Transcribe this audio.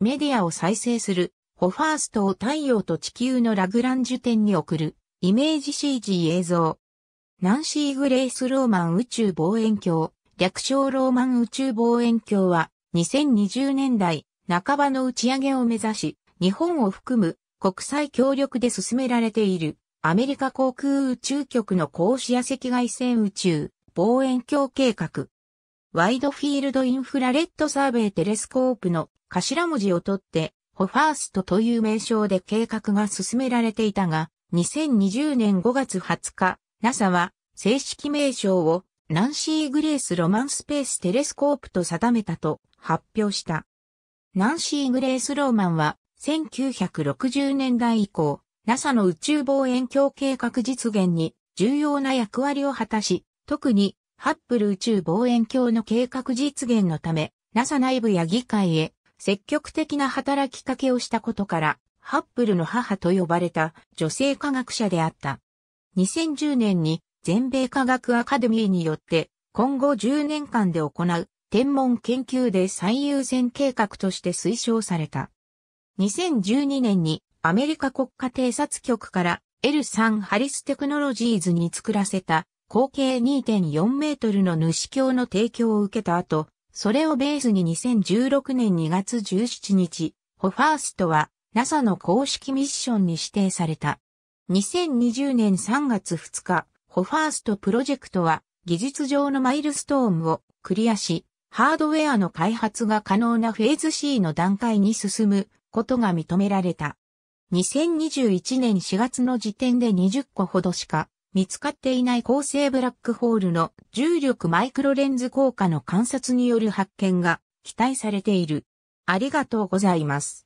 メディアを再生する、ホファーストを太陽と地球のラグランジュ点に送る、イメージ CG 映像。ナンシー・グレイス・ローマン宇宙望遠鏡、略称ローマン宇宙望遠鏡は、2020年代半ばの打ち上げを目指し、日本を含む国際協力で進められている、アメリカ航空宇宙局の講師や赤外線宇宙望遠鏡計画。ワイドフィールドインフラレッドサーベイテレスコープの頭文字を取って、ホファーストという名称で計画が進められていたが、2020年5月20日、NASA は正式名称をナンシー・グレース・ロマンスペース・テレスコープと定めたと発表した。ナンシー・グレース・ローマンは1960年代以降、NASA の宇宙望遠鏡計画実現に重要な役割を果たし、特にハッブル宇宙望遠鏡の計画実現のため、NASA 内部や議会へ積極的な働きかけをしたことから、ハッブルの母と呼ばれた女性科学者であった。2010年に全米科学アカデミーによって今後10年間で行う天文研究で最優先計画として推奨された。2012年にアメリカ国家偵察局から L3 ハリステクノロジーズに作らせた口径2.4メートルの主鏡の提供を受けた後、それをベースに2016年2月17日、ホファーストは NASA の公式ミッションに指定された。2020年3月2日、ホファーストプロジェクトは技術上のマイルストーンをクリアし、ハードウェアの開発が可能なフェーズ C の段階に進むことが認められた。2021年4月の時点で20個ほどしか見つかっていない恒星ブラックホールの重力マイクロレンズ効果の観察による発見が期待されている。ありがとうございます。